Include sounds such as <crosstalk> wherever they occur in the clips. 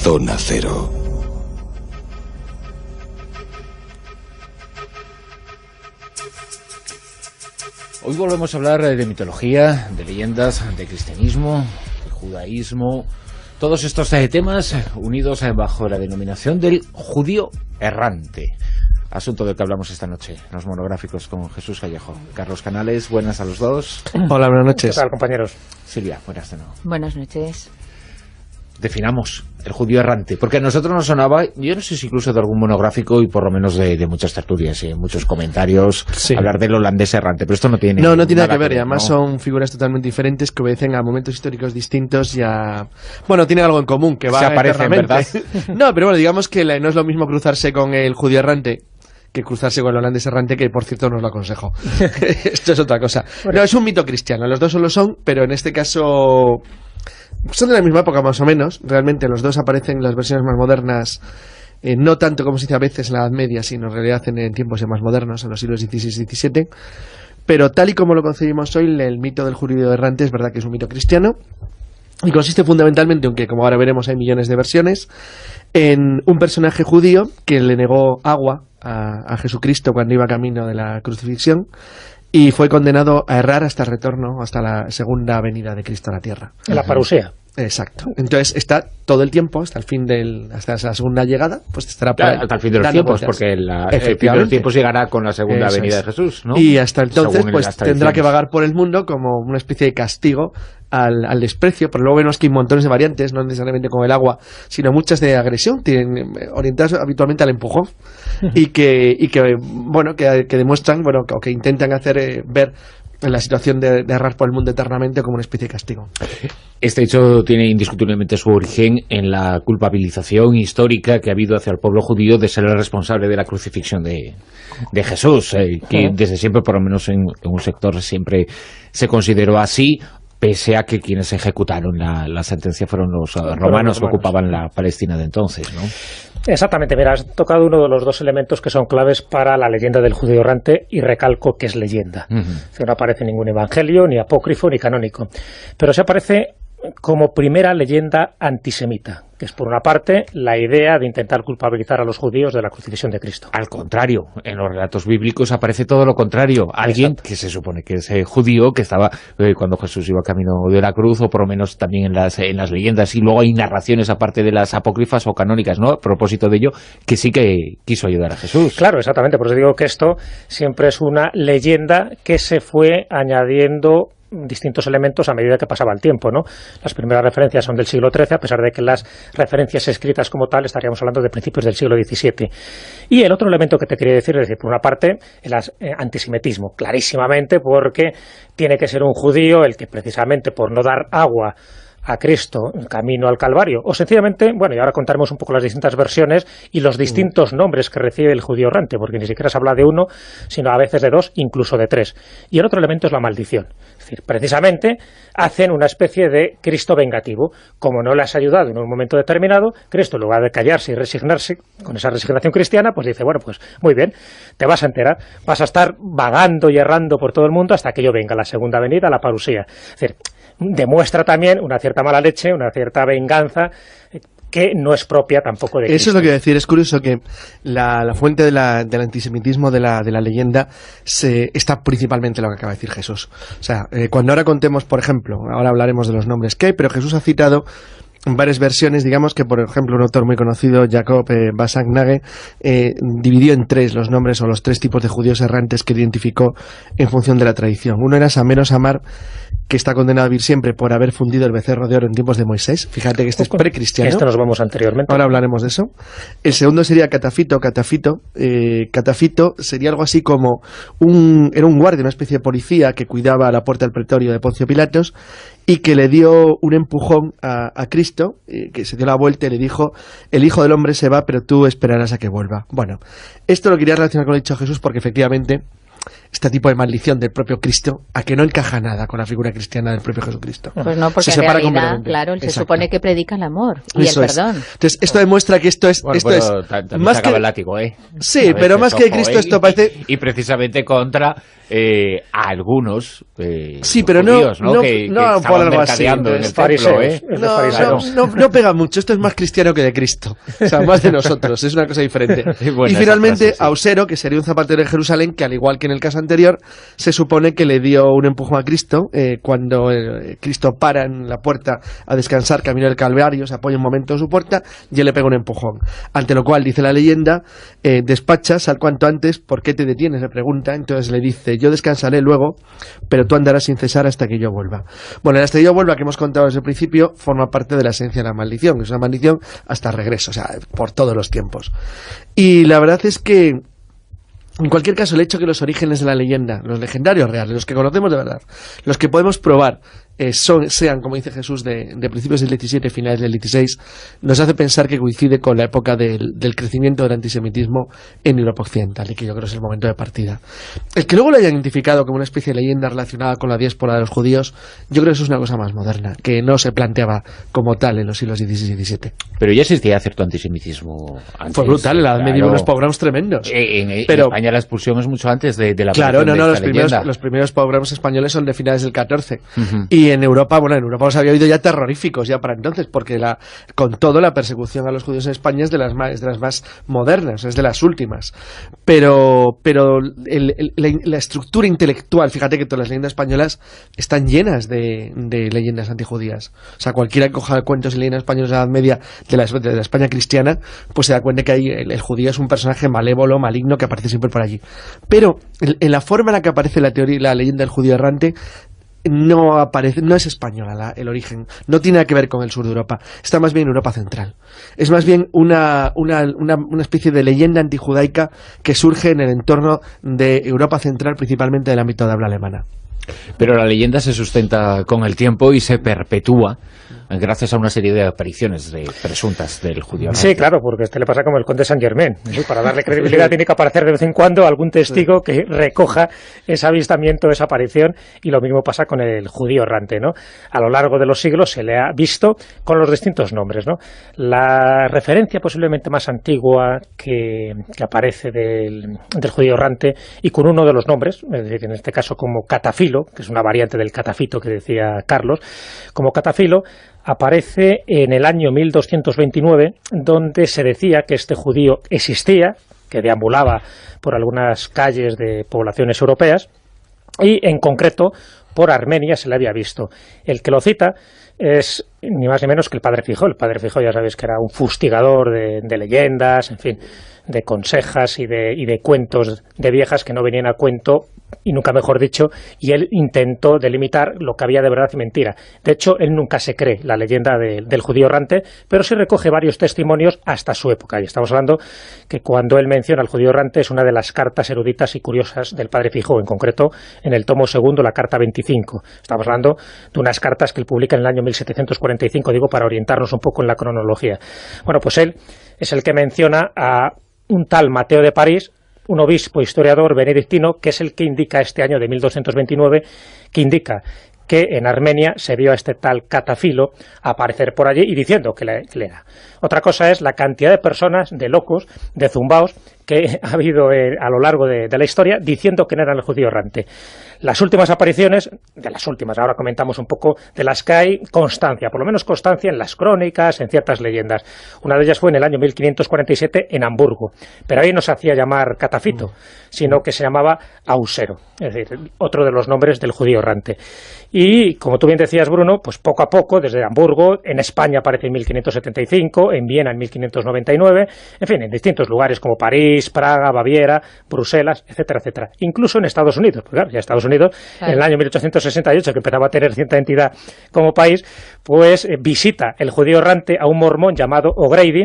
Zona Cero. Hoy volvemos a hablar de mitología, de leyendas, de cristianismo, de judaísmo, todos estos eh, temas unidos eh, bajo la denominación del judío errante. Asunto del que hablamos esta noche, los monográficos con Jesús Callejo. Carlos Canales, buenas a los dos. Hola, buenas noches. Hola compañeros? Silvia, buenas de Buenas noches definamos el judío errante, porque a nosotros nos sonaba, yo no sé si incluso de algún monográfico y por lo menos de, muchas tertulias y eh, muchos comentarios, hablar del holandés errante, pero esto no tiene... No, no tiene nada que ver, y además son figuras totalmente diferentes que obedecen a momentos históricos distintos y a... Bueno, tiene algo en común, que va Se aparecen, ¿verdad? <laughs> no, pero bueno, digamos que no es lo mismo cruzarse con el judío errante que cruzarse con el holandés errante, que por cierto no lo aconsejo. <laughs> <laughs> Esto es otra cosa. pero No, es un mito cristiano, los dos solo son, pero en este caso son de la misma época más o menos. Realmente los dos aparecen en las versiones más modernas, eh, no tanto como se dice a veces en la Edad Media, sino en realidad en, en tiempos más modernos, en los siglos XVI y XVII. Pero tal y como lo concebimos hoy, el mito del judío errante es verdad que es un mito cristiano. Y consiste fundamentalmente, aunque como ahora veremos hay millones de versiones, en un personaje judío que le negó agua a, a Jesucristo cuando iba camino de la crucifixión y fue condenado a errar hasta el retorno, hasta la segunda venida de Cristo a la tierra. En la parusea. Exacto. Entonces está todo el tiempo, hasta el fin del, hasta la segunda llegada, pues estará para hasta el fin de los tiempos, porque la, el fin de los tiempos llegará con la segunda venida de Jesús, ¿no? Y hasta entonces, pues, tendrá que vagar por el mundo como una especie de castigo al, al, desprecio, pero luego vemos que hay montones de variantes, no necesariamente como el agua, sino muchas de agresión, tienen, eh, orientadas habitualmente al empujón, y que, y que bueno, que, que demuestran, bueno, o que intentan hacer eh, ver en la situación de, errar por el mundo eternamente como una especie de castigo. Este hecho tiene indiscutiblemente su origen en la culpabilización histórica que ha habido hacia el pueblo judío de ser el responsable de la crucifixión de, Jesús, eh, que desde siempre, por lo menos en, un sector, siempre se consideró así, pese a que quienes ejecutaron la, sentencia eh, fueron los romanos que ocupaban la Palestina de entonces, ¿no? Exactamente, mira, has tocado uno de los dos elementos que son claves para la leyenda del judío errante y recalco que es leyenda. No aparece ningún evangelio, ni apócrifo, ni canónico, pero se aparece como primera leyenda antisemita, que es por una parte la idea de intentar culpabilizar a los judíos de la crucifixión de Cristo. Al contrario, en los relatos bíblicos aparece todo lo contrario. Alguien que se supone que es eh, judío, que estaba eh, cuando Jesús iba camino de la cruz, o por lo menos también en las, en las leyendas, y luego hay narraciones aparte de las apócrifas o canónicas, ¿no? A propósito de ello, que sí que quiso ayudar a Jesús. Claro, exactamente, por eso digo que esto siempre es una leyenda que se fue añadiendo distintos elementos a medida que pasaba el tiempo. ¿no? Las primeras referencias son del siglo XIII, a pesar de que las referencias escritas como tal estaríamos hablando de principios del siglo XVII. Y el otro elemento que te quería decir es decir, por una parte, el eh, antisemitismo, clarísimamente, porque tiene que ser un judío el que precisamente por no dar agua a Cristo, en camino al Calvario, o sencillamente, bueno, y ahora contaremos un poco las distintas versiones y los mm. distintos nombres que recibe el judío errante, porque ni siquiera se habla de uno, sino a veces de dos, incluso de tres. Y el otro elemento es la maldición. Es decir, precisamente hacen una especie de Cristo vengativo. Como no le has ayudado en un momento determinado, Cristo, en lugar de callarse y resignarse con esa resignación cristiana, pues dice, bueno, pues muy bien, te vas a enterar, vas a estar vagando y errando por todo el mundo hasta que yo venga la segunda venida, la parusía. Es decir, demuestra también una cierta mala leche, una cierta venganza que no es propia tampoco de Cristo. Eso es lo que voy a decir. Es curioso que la, fuente del antisemitismo de la, leyenda se, está principalmente en lo que acaba de decir Jesús. O sea, eh, cuando ahora contemos, por ejemplo, ahora hablaremos de los nombres que hay, pero Jesús ha citado varias versiones, digamos que por ejemplo un autor muy conocido, Jacob eh, eh dividió en tres los nombres o los tres tipos de judíos errantes que identificó en función de la tradición. Uno era Sameros Amar, que está condenado a vivir siempre por haber fundido el becerro de oro en tiempos de Moisés. Fíjate que este es precristiano. Esto nos vamos anteriormente. Ahora hablaremos de eso. El segundo sería Catafito, Catafito. Eh, catafito sería algo así como un, era un guardia, una especie de policía que cuidaba la puerta del pretorio de Poncio Pilatos y que le dio un empujón a, Cristo, eh, que se dio la vuelta y le dijo, el Hijo del Hombre se va, pero tú esperarás a que vuelva. Bueno, esto lo quería relacionar con lo dicho Jesús porque efectivamente este tipo de maldición del propio Cristo a que no encaja nada con la figura cristiana del propio Jesucristo. Pues no, porque se se supone que predica el amor y el perdón. Entonces, esto demuestra que esto es... esto es más que... ¿eh? Sí, pero más que Cristo esto parece... Y, precisamente contra algunos sí, pero ¿no? ¿no? Que, no, no En el ¿eh? no no, no, no, pega mucho. Esto es más cristiano que de Cristo. O sea, más de nosotros. Es una cosa diferente. <laughs> y finalmente, Ausero, que sería un zapatero de Jerusalén, que al igual que en el caso anterior, se supone que le dio un empujón a Cristo eh, cuando eh, Cristo para en la puerta a descansar, camino del Calvario, se apoya un momento en su puerta y él le pega un empujón. Ante lo cual, dice la leyenda, eh, despachas al cuanto antes, ¿por qué te detienes? Le pregunta, entonces le dice, yo descansaré luego, pero tú andarás sin cesar hasta que yo vuelva. Bueno, hasta que yo vuelva, que hemos contado desde el principio, forma parte de la esencia de la maldición, es una maldición hasta regreso, o sea, por todos los tiempos. Y la verdad es que en cualquier caso, el hecho que los orígenes de la leyenda, los legendarios reales, los que conocemos de verdad, los que podemos probar, eh, sean, como dice Jesús, de, principios del 17, finales del 16, nos hace pensar que coincide con la época del, crecimiento del antisemitismo en Europa Occidental, y que yo creo es el momento de partida. El que luego lo haya identificado como una especie de leyenda relacionada con la diáspora de los judíos, yo creo que eso es una cosa más moderna, que no se planteaba como tal en los siglos XVI y XVII. Pero ya existía cierto antisemitismo antes. Fue brutal, me la unos pogroms tremendos. Eh, en, España la expulsión es mucho antes de, la Claro, no, no, los primeros, los pogroms españoles son de finales del 14. y en Europa, bueno, en Europa los había oído ya terroríficos ya para entonces, porque la, con todo la persecución a los judíos en España es de las más, de las más modernas, es de las últimas. Pero, pero la, estructura intelectual, fíjate que todas las leyendas españolas están llenas de, leyendas antijudías. O sea, cualquiera que coja cuentos y leyendas españolas de la Edad Media, de la, España cristiana, pues se da cuenta que hay, el, judío es un personaje malévolo, maligno, que aparece siempre por allí. Pero en, la forma en la que aparece la teoría la leyenda del judío errante no aparece, no es española el origen, no tiene nada que ver con el sur de Europa, está más bien en Europa central. Es más bien una, una, una, una, especie de leyenda antijudaica que surge en el entorno de Europa central, principalmente del ámbito de habla alemana. Pero la leyenda se sustenta con el tiempo y se perpetúa gracias a una serie de apariciones de presuntas del judío. Sí, claro, porque este le pasa como el conde San Germain. Para darle credibilidad tiene que aparecer de vez en cuando algún testigo que recoja ese avistamiento, esa aparición, y lo mismo pasa con el judío errante. ¿no? A lo largo de los siglos se le ha visto con los distintos nombres. ¿no? La referencia posiblemente más antigua que, aparece del, judío errante y con uno de los nombres, en este caso como catafilo, que es una variante del catafito que decía Carlos, como catafilo aparece en el año 1229, donde se decía que este judío existía, que deambulaba por algunas calles de poblaciones europeas, y en concreto por Armenia se le había visto. El que lo cita es ni más ni menos que el padre Fijó. El padre Fijó ya sabéis que era un fustigador de, leyendas, en fin, de consejas y de, y de, cuentos de viejas que no venían a cuento y nunca mejor dicho, y él intentó delimitar lo que había de verdad y mentira. De hecho, él nunca se cree la leyenda del judío errante, pero sí recoge varios testimonios hasta su época. Y estamos hablando que cuando él menciona al judío errante es una de las cartas eruditas y curiosas del padre Fijó, en concreto en el tomo segundo, la carta 25. Estamos hablando de unas cartas que él publica en el año 1745, digo, para orientarnos un poco en la cronología. Bueno, pues él es el que menciona a un tal Mateo de París, un obispo historiador benedictino, que es el que indica este año de 1229, que indica que en Armenia se vio a este tal catafilo aparecer por allí y diciendo que le, era. Otra cosa es la cantidad de personas, de locos, de zumbaos, que <laughs> ha habido eh, a lo largo de, la historia diciendo que no eran el judío errante. Las últimas apariciones, de las últimas, ahora comentamos un poco de las que hay constancia, por lo menos constancia en las crónicas, en ciertas leyendas. Una de ellas fue en el año 1547 en Hamburgo, pero ahí no se hacía llamar Catafito, mm. sino que se llamaba Ausero, es decir, otro de los nombres del judío errante. Y, como tú bien decías, Bruno, pues poco a poco, desde Hamburgo, en España aparece en 1575, en Viena en 1599, en fin, en distintos lugares como París, Praga, Baviera, Bruselas, etcétera, etcétera. Incluso en Estados Unidos, claro, ya Estados Unidos en el año 1868, que empezaba a tener cierta entidad como país, pues eh, visita el judío errante a un mormón llamado O'Grady,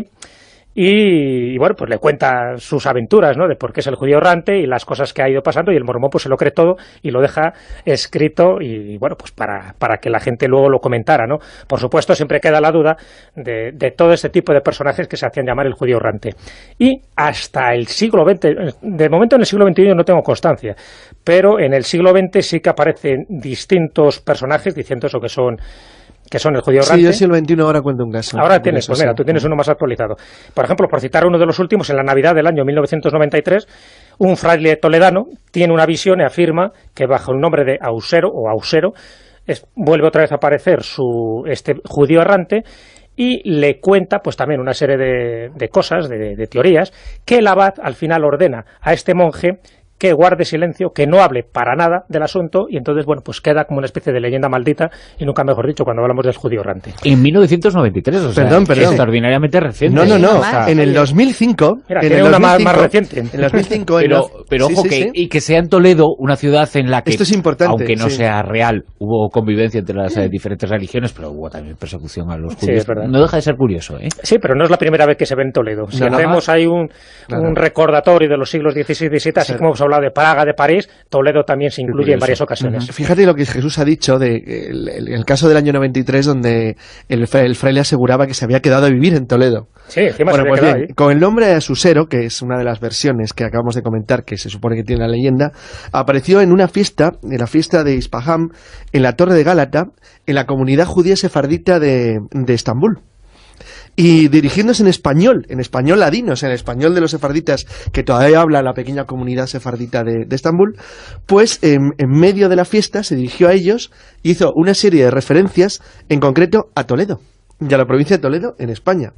y, bueno, pues le cuenta sus aventuras, ¿no? De por qué es el judío errante y las cosas que ha ido pasando y el mormón pues se lo cree todo y lo deja escrito y bueno, pues para, que la gente luego lo comentara, ¿no? Por supuesto, siempre queda la duda de, de todo este tipo de personajes que se hacían llamar el judío errante. Y hasta el siglo XX, de momento en el siglo XXI no tengo constancia, pero en el siglo XX sí que aparecen distintos personajes diciendo eso que son que son el judío errante. Sí, yo el 21 ahora cuento un caso. Ahora tienes, pues mira, tú tienes uno más actualizado. Por ejemplo, por citar uno de los últimos, en la Navidad del año 1993, un fraile toledano tiene una visión y afirma que bajo el nombre de Ausero o Ausero vuelve otra vez a aparecer su este judío errante y le cuenta pues también una serie de, cosas, de, de, teorías, que el abad al final ordena a este monje que guarde silencio, que no hable para nada del asunto y entonces, bueno, pues queda como una especie de leyenda maldita y nunca mejor dicho cuando hablamos del judío errante. En 1993, o sea, perdón, extraordinariamente reciente. No, no, no, en el 2005... era una más, reciente. En el 2005... pero, ojo, que, y que sea en Toledo una ciudad en la que, aunque no sea real, hubo convivencia entre las eh, diferentes religiones, pero hubo también persecución a los judíos. no deja de ser curioso, ¿eh? Sí, pero no es la primera vez que se ve en Toledo. Si hacemos ahí un, un recordatorio de los siglos XVI y XVII, así como hablado de Praga, de París, Toledo también se incluye en varias ocasiones. Fíjate lo que Jesús ha dicho de el, caso del año 93 donde el, el, fraile aseguraba que se había quedado a vivir en Toledo. Sí, pues con el nombre de Susero, que es una de las versiones que acabamos de comentar, que se supone que tiene la leyenda, apareció en una fiesta, en la fiesta de Ispaham, en la Torre de Gálata, en la comunidad judía sefardita de Estambul y dirigiéndose en español, en español ladino, o sea, en español de los sefarditas que todavía habla la pequeña comunidad sefardita de, Estambul, pues en, en, medio de la fiesta se dirigió a ellos hizo una serie de referencias, en concreto a Toledo, y a la provincia de Toledo en España.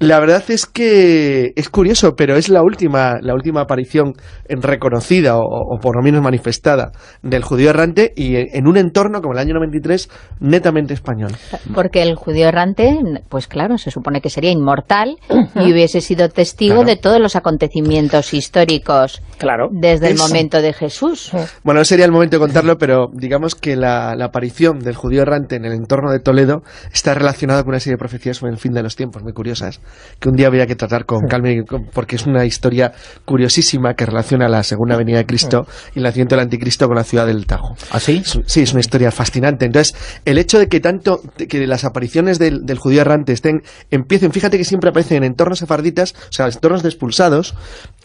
La verdad es que es curioso, pero es la última, la última aparición reconocida o, por lo menos manifestada del judío errante y en un entorno como el año 93 netamente español. Porque el judío errante, pues claro, se supone que sería inmortal y hubiese sido testigo de todos los acontecimientos históricos claro, desde el momento de Jesús. Bueno, no sería el momento de contarlo, pero digamos que la, la aparición del judío errante en el entorno de Toledo está relacionada con una serie de profecías sobre el fin de los tiempos, muy curiosas que un día habría que tratar con calma, porque es una historia curiosísima que relaciona la Segunda Venida de Cristo y el nacimiento del Anticristo con la ciudad del Tajo. ¿Así? ¿Ah, sí, es una historia fascinante. Entonces, el hecho de que tanto, que las apariciones del, judío errante estén, empiecen, fíjate que siempre aparecen en entornos sefarditas, o sea, entornos despulsados expulsados,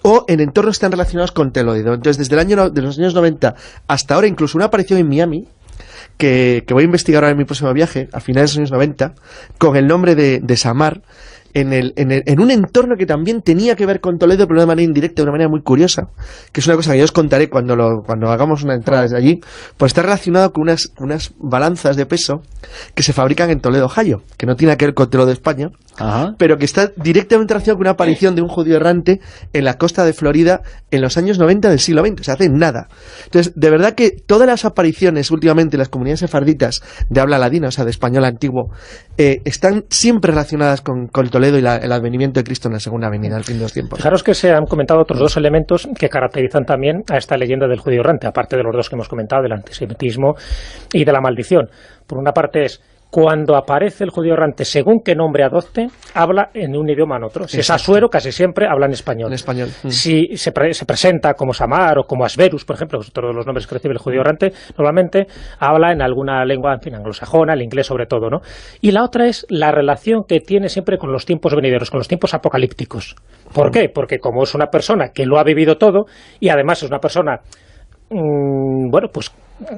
o en entornos que están relacionados con Teloido. Entonces, desde el año de los años 90 hasta ahora, incluso una aparición en Miami, que, voy a investigar ahora en mi próximo viaje, a finales de los años 90, con el nombre de Samar, en, un entorno que también tenía que ver con Toledo, pero de una manera indirecta, de una manera muy curiosa, que es una cosa que yo os contaré cuando, lo, cuando hagamos una entrada desde allí, pues está relacionado con unas, balanzas de peso que se fabrican en Toledo, Ohio, que no tiene que ver con Toledo de España, pero que está directamente relacionado con una aparición de un judío errante en la costa de Florida en los años 90 del siglo XX, o sea, hace nada. Entonces, de verdad que todas las apariciones últimamente en las comunidades sefarditas de habla ladina, o sea, de español antiguo, eh, están siempre relacionadas con, con Toledo y el advenimiento de Cristo en la segunda venida, al fin de los tiempos. Fijaros que se han comentado otros dos elementos que caracterizan también a esta leyenda del judío errante, aparte de los dos que hemos comentado, del antisemitismo y de la maldición. Por una parte es cuando aparece el judío errante, según qué nombre adopte, habla en un idioma en otro. Si es asuero, casi siempre habla en español. En español. Mm. Si se, presenta como Samar o como Asverus, por ejemplo, que los nombres que recibe el judío errante, normalmente habla en alguna lengua, en fin, anglosajona, el inglés sobre todo, ¿no? Y la otra es la relación que tiene siempre con los tiempos venideros, con los tiempos apocalípticos. ¿Por mm. qué? Porque como es una persona que lo ha vivido todo y además es una persona mm, bueno, pues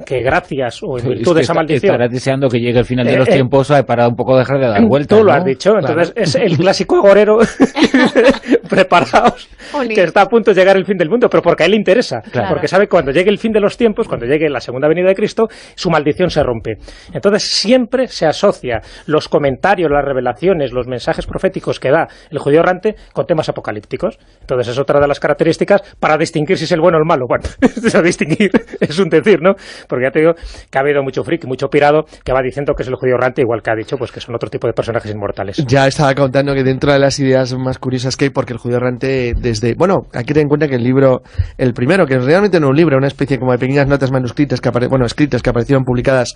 que gracias o en virtud de esa maldición... Estarás deseando que llegue el final de los eh, eh, tiempos tiempos para un poco dejar de dar vueltas, Tú lo has dicho, entonces es el clásico agorero <laughs> <laughs> preparados que está a punto de llegar el fin del mundo, pero porque a él le interesa, porque sabe que cuando llegue el fin de los tiempos, cuando llegue la segunda venida de Cristo, su maldición se rompe. Entonces siempre se asocia los comentarios, las revelaciones, los mensajes proféticos que da el judío errante con temas apocalípticos. Entonces es otra de las características para distinguir si es el bueno o el malo. Bueno, <laughs> distinguir, es un decir, ¿no? Porque ya te digo que ha habido mucho friki, mucho pirado, que va diciendo que es el judío errante, igual que ha dicho, pues que son otro tipo de personajes inmortales. Ya estaba contando que dentro de las ideas más curiosas que hay, porque el judío errante desde... Bueno, aquí ten en cuenta que el libro, el primero, que realmente no es un libro, una especie como de pequeñas notas manuscritas, que apare, bueno, escritas, que aparecieron publicadas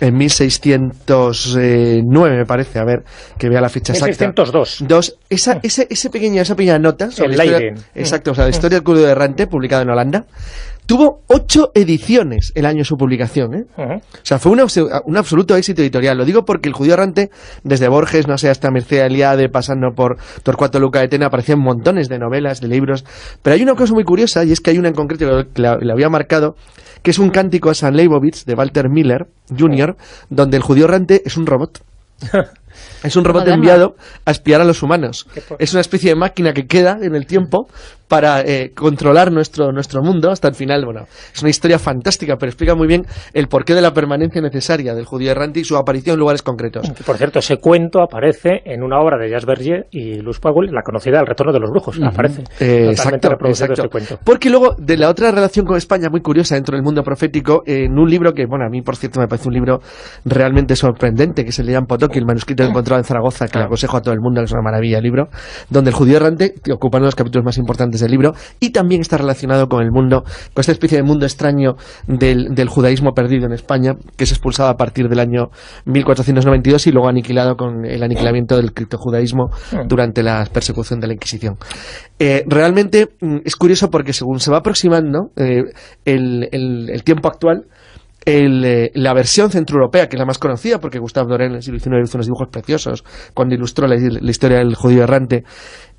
en 1609, me parece, a ver, que vea la ficha exacta. 1602. Dos, esa, ese, ese pequeño, esa pequeña nota el aire Exacto, o sea, la historia del judío errante, publicada en Holanda, Tuvo ocho ediciones el año de su publicación. ¿eh? O sea, fue un, absoluto éxito editorial. Lo digo porque El judío errante, desde Borges, no sé, hasta Mercedes Eliade, pasando por Torcuato Luca de Tena, aparecían montones de novelas, de libros. Pero hay una cosa muy curiosa, y es que hay una en concreto que la, había marcado, que es un cántico a San Leibovitz de Walter Miller Jr., donde el judío errante es un robot. <laughs> Es un robot enviado a espiar a los humanos. Es una especie de máquina que queda en el tiempo para eh, controlar nuestro, nuestro mundo hasta el final. Bueno, es una historia fantástica, pero explica muy bien el porqué de la permanencia necesaria del judío errante y su aparición en lugares concretos. Por cierto, ese cuento aparece en una obra de Jas Berger y Luz Powell, la conocida El retorno de los brujos. Aparece eh, exacto, Este cuento. Porque luego, de la otra relación con España, muy curiosa dentro del mundo profético, en un libro que, bueno, a mí, por cierto, me parece un libro realmente sorprendente, que se le llama Potoki, el manuscrito del <clears throat> en Zaragoza, que le aconsejo a todo el mundo, es una maravilla el libro, donde el judío errante, ocupa uno de los capítulos más importantes del libro, y también está relacionado con el mundo, con esta especie de mundo extraño del, judaísmo perdido en España, que es expulsado a partir del año 1492 y luego aniquilado con el aniquilamiento del criptojudaísmo hmm. durante la persecución de la Inquisición. Eh, realmente mm, es curioso porque según se va aproximando eh, el tiempo actual, eh, la versión centroeuropea, que es la más conocida, porque Gustave Doré en hizo unos dibujos preciosos cuando ilustró la, historia del judío errante,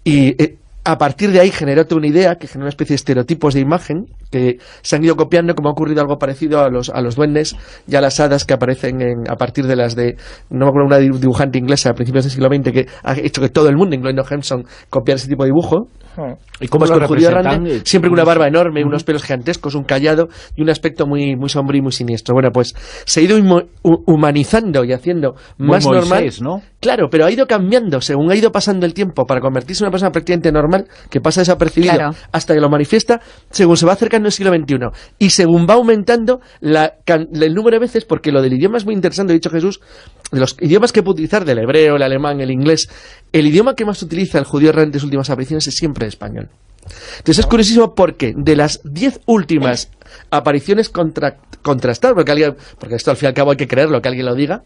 y eh, a partir de ahí generóte una idea que genera una especie de estereotipos de imagen que se han ido copiando, como ha ocurrido algo parecido a los, a los duendes y a las hadas que aparecen a partir de las de, no me acuerdo, una dibujante inglesa a principios del siglo XX que ha hecho que todo el mundo, incluyendo Henson copiara ese tipo de dibujo. Hmm. Y como es con siempre con una barba enorme, unos pelos gigantescos, un callado y un aspecto muy, muy sombrío y muy siniestro. Bueno, pues se ha ido humanizando y haciendo más normal. ¿no? Claro, pero ha ido cambiando, según ha ido pasando el tiempo, para convertirse en una persona prácticamente normal que pasa desapercibido hasta que lo manifiesta, según se va acercando el siglo XXI. Y según va aumentando el número de veces, porque lo del idioma es muy interesante, ha dicho Jesús, de los idiomas que puede utilizar, del hebreo, el alemán, el inglés, el idioma que más utiliza el judío realmente en sus últimas apariciones es siempre el español. Entonces es curiosísimo porque de las 10 últimas apariciones contrastadas, porque, alguien, porque esto al fin y al cabo hay que creerlo, que alguien lo diga,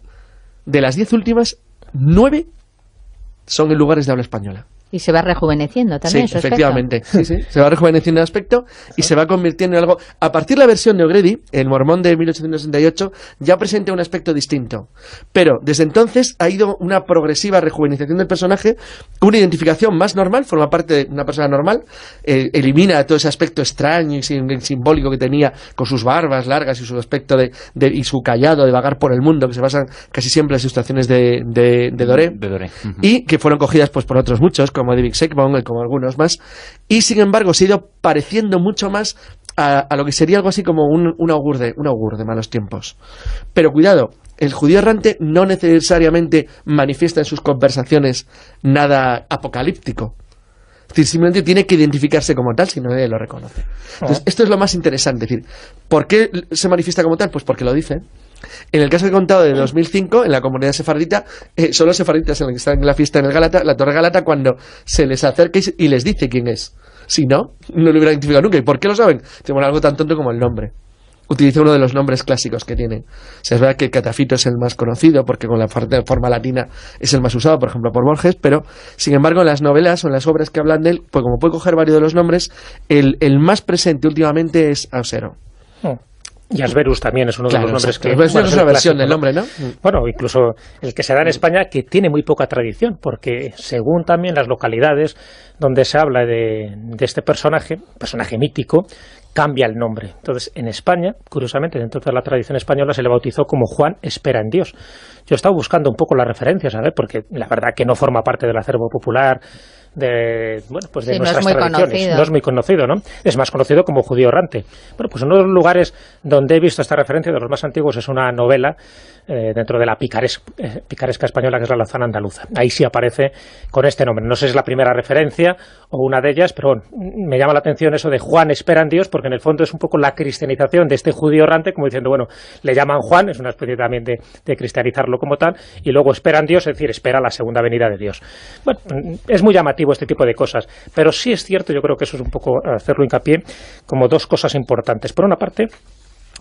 de las diez últimas, nueve son en lugares de habla española. Y se va rejuveneciendo también. efectivamente. Se va rejuveneciendo el aspecto y se va convirtiendo en algo. A partir de la versión de Ogredi, el mormón de 1868, ya presenta un aspecto distinto. Pero desde entonces ha ido una progresiva rejuvenización del personaje, una identificación más normal, forma parte de una persona normal, eh, elimina todo ese aspecto extraño y simbólico que tenía con sus barbas largas y su aspecto de, y su callado de vagar por el mundo, que se basan casi siempre en las situaciones de, de, Doré. Y que fueron cogidas pues por otros muchos como David Seckbaum como algunos más, y sin embargo se ha ido pareciendo mucho más a, lo que sería algo así como un, un, augur de, un de malos tiempos. Pero cuidado, el judío errante no necesariamente manifiesta en sus conversaciones nada apocalíptico simplemente tiene que identificarse como tal si no nadie lo reconoce. Entonces, esto es lo más interesante. decir, ¿por qué se manifiesta como tal? Pues porque lo dice. En el caso que he contado de 2005, en la comunidad sefardita, eh, son los sefarditas en los que están en la fiesta en el la Torre Galata, cuando se les acerca y les dice quién es. Si no, no lo hubiera identificado nunca. ¿Y por qué lo saben? Bueno, algo tan tonto como el nombre. Utiliza uno de los nombres clásicos que tienen. O sea, es verdad que Catafito es el más conocido, porque con la forma latina es el más usado, por ejemplo, por Borges, pero sin embargo en las novelas o en las obras que hablan de él, pues como puede coger varios de los nombres, el, más presente últimamente es Ausero. Oh. Y Asverus también es uno de los nombres que... Pues bueno, es una versión del nombre, ¿no? Mm. Bueno, incluso el que se da en mm. España, que tiene muy poca tradición, porque según también las localidades, donde se habla de, este personaje, personaje mítico, cambia el nombre. Entonces, en España, curiosamente, dentro de la tradición española, se le bautizó como Juan Espera en Dios. Yo he estado buscando un poco las referencias, ver, Porque la verdad que no forma parte del acervo popular de, bueno, pues de nuestras no tradiciones. No es muy conocido, ¿no? Es más conocido como judío errante. Bueno, pues uno de los lugares donde he visto esta referencia de los más antiguos es una novela eh, dentro de la picaresca, eh, picaresca española, que es la Lanzana Andaluza. Ahí sí aparece con este nombre. No sé si es la primera referencia o una de ellas, pero me llama la atención eso de Juan espera en Dios, porque en el fondo es un poco la cristianización de este judío errante, como diciendo, bueno, le llaman Juan, es una especie también de, de cristianizarlo como tal, y luego espera en Dios, es decir, espera la segunda venida de Dios. Bueno, es muy llamativo este tipo de cosas, pero sí es cierto, yo creo que eso es un poco hacerlo hincapié, como dos cosas importantes. Por una parte,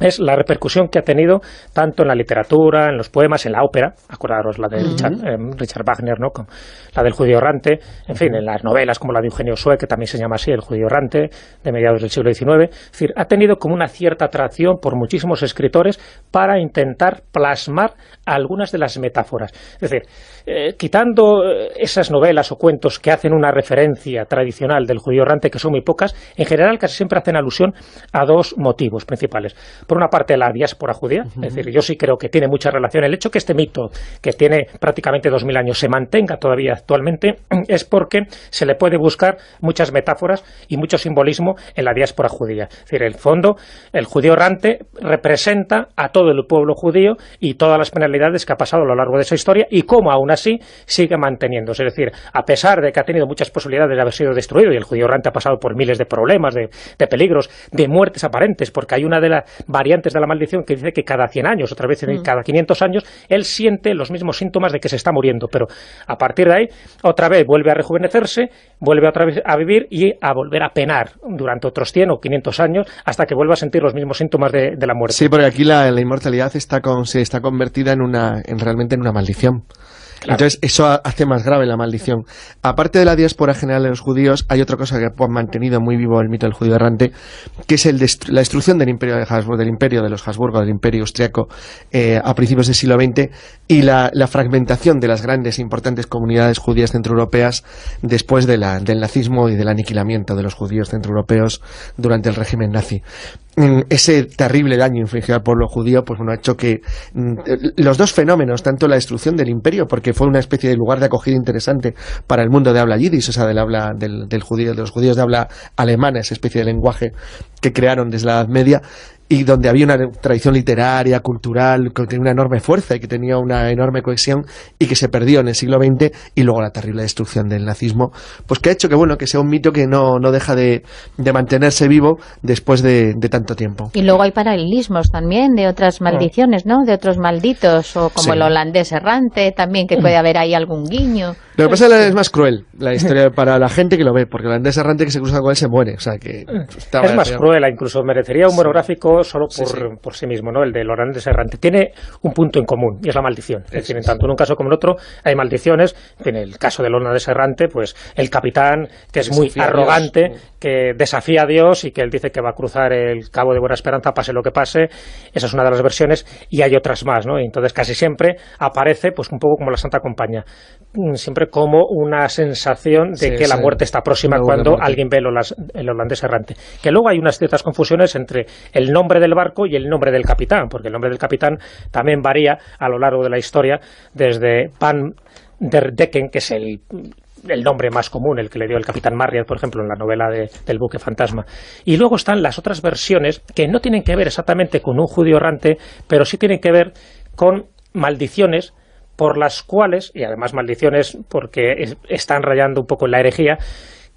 es la repercusión que ha tenido tanto en la literatura, en los poemas, en la ópera, acordaros la de eh, Richard, Wagner, ¿no? la del judío errante, en fin, en las novelas como la de Eugenio Sue, que también se llama así, el judío errante, de mediados del siglo XIX, es decir, ha tenido como una cierta atracción por muchísimos escritores para intentar plasmar algunas de las metáforas, es decir, eh, quitando eh, esas novelas o cuentos que hacen una referencia tradicional del judío errante, que son muy pocas, en general casi siempre hacen alusión a dos motivos principales por una parte, la diáspora judía. Es decir, yo sí creo que tiene mucha relación. El hecho que este mito, que tiene prácticamente 2.000 años, se mantenga todavía actualmente, es porque se le puede buscar muchas metáforas y mucho simbolismo en la diáspora judía. Es decir, en el fondo, el judío errante representa a todo el pueblo judío y todas las penalidades que ha pasado a lo largo de su historia y cómo aún así sigue manteniéndose. Es decir, a pesar de que ha tenido muchas posibilidades de haber sido destruido y el judío errante ha pasado por miles de problemas, de, de peligros, de muertes aparentes, porque hay una de las variantes de la maldición que dice que cada 100 años, otra vez mm. cada 500 años, él siente los mismos síntomas de que se está muriendo. Pero a partir de ahí, otra vez vuelve a rejuvenecerse, vuelve otra vez a vivir y a volver a penar durante otros 100 o 500 años hasta que vuelva a sentir los mismos síntomas de, la muerte. Sí, porque aquí la, la inmortalidad está con, se está convertida en, una, en realmente en una maldición. Entonces, eso hace más grave la maldición. Aparte de la diáspora general de los judíos, hay otra cosa que ha mantenido muy vivo el mito del judío errante, que es la destrucción del imperio de Habsburgo, del imperio de los Habsburgo, del imperio austriaco eh, a principios del siglo XX y la, fragmentación de las grandes e importantes comunidades judías centroeuropeas después del nazismo y del aniquilamiento de los judíos centroeuropeos durante el régimen nazi. Mm, ese terrible daño infligido al pueblo judío pues bueno, ha hecho que mm, los dos fenómenos, tanto la destrucción del imperio, porque fue una especie de lugar de acogida interesante para el mundo de habla yidis, o sea, del habla del, del judío, de los judíos de habla alemana, esa especie de lenguaje que crearon desde la Edad Media, y donde había una tradición literaria, cultural, que tenía una enorme fuerza y que tenía una enorme cohesión y que se perdió en el siglo XX y luego la terrible destrucción del nazismo, pues que ha hecho que bueno que sea un mito que no, deja de, mantenerse vivo después de, tanto tiempo. Y luego hay paralelismos también de otras mm. maldiciones, ¿no? De otros malditos, o como el holandés errante también, que puede haber ahí algún guiño. Lo que pasa es que este. es más cruel la historia <laughs> para la gente que lo ve, porque el holandés errante que se cruza con él se muere, o sea que... Mm. es más cruel, incluso merecería un monográfico solo por, sí, por sí mismo, ¿no? El de de Serrante Tiene un punto en común y es la maldición. Es, en tanto en un caso como en otro hay maldiciones. En el caso de de Serrante pues el capitán, que es muy arrogante, que desafía a Dios y que él dice que va a cruzar el Cabo de Buena Esperanza, pase lo que pase. Esa es una de las versiones y hay otras más, ¿no? entonces casi siempre aparece, pues un poco como la Santa Compañía. Mm, siempre como una sensación de que la muerte está próxima cuando alguien ve el, holandés errante. Que luego hay unas ciertas confusiones entre el nombre del barco y el nombre del capitán, porque el nombre del capitán también varía a lo largo de la historia, desde Van der Decken, que es el el nombre más común, el que le dio el capitán Marriott, por ejemplo, en la novela del buque fantasma. Y luego están las otras versiones que no tienen que ver exactamente con un judío errante, pero sí tienen que ver con maldiciones por las cuales, y además maldiciones porque están rayando un poco en la herejía,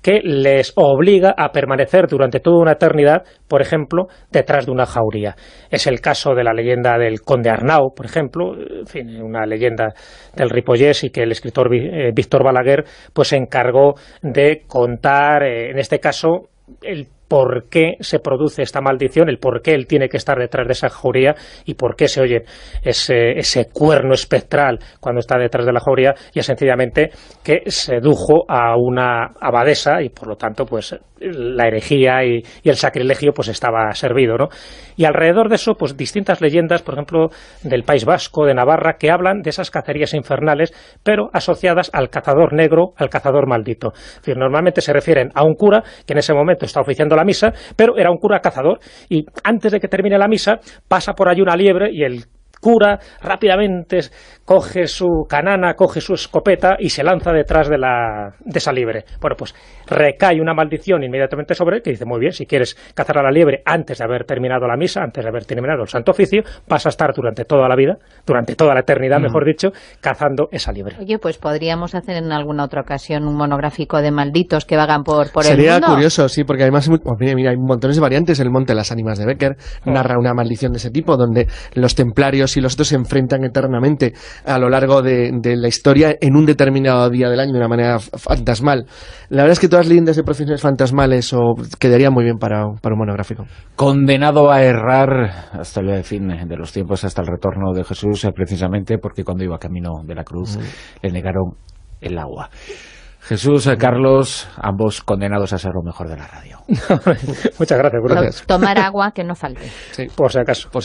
que les obliga a permanecer durante toda una eternidad, por ejemplo, detrás de una jauría. Es el caso de la leyenda del conde Arnau, por ejemplo, en fin, una leyenda del Ripollés y que el escritor eh, Víctor Balaguer pues se encargó de contar, eh, en este caso, el por qué se produce esta maldición, el por qué él tiene que estar detrás de esa juría y por qué se oye ese, ese cuerno espectral cuando está detrás de la juría y es sencillamente que sedujo a una abadesa y por lo tanto pues la herejía y, el sacrilegio pues estaba servido, ¿no? Y alrededor de eso, pues distintas leyendas, por ejemplo, del País Vasco, de Navarra, que hablan de esas cacerías infernales, pero asociadas al cazador negro, al cazador maldito. normalmente se refieren a un cura que en ese momento está oficiando la misa, pero era un cura cazador, y antes de que termine la misa, pasa por allí una liebre y el cura rápidamente coge su canana, coge su escopeta y se lanza detrás de, la, de esa liebre. Bueno, pues recae una maldición inmediatamente sobre él que dice, muy bien, si quieres cazar a la liebre antes de haber terminado la misa, antes de haber terminado el santo oficio, vas a estar durante toda la vida, durante toda la eternidad, mejor dicho, cazando esa liebre. Oye, pues podríamos hacer en alguna otra ocasión un monográfico de malditos que vagan por, por el mundo. Sería curioso, sí, porque además pues mira, mira, hay montones de variantes. El Monte de las Ánimas de Becker oh. narra una maldición de ese tipo, donde los templarios y los otros se enfrentan eternamente a lo largo de, la historia en un determinado día del año de una manera fantasmal. La verdad es que todas lindas leyendas de profesiones fantasmales o muy bien para, un monográfico. Condenado a errar hasta el fin de los tiempos, hasta el retorno de Jesús, precisamente porque cuando iba camino de la cruz le negaron el agua. Jesús, eh, Carlos, ambos condenados a ser lo mejor de la radio. <laughs> Muchas gracias, gracias. Tomar agua que no falte. Sí, por si acaso. Por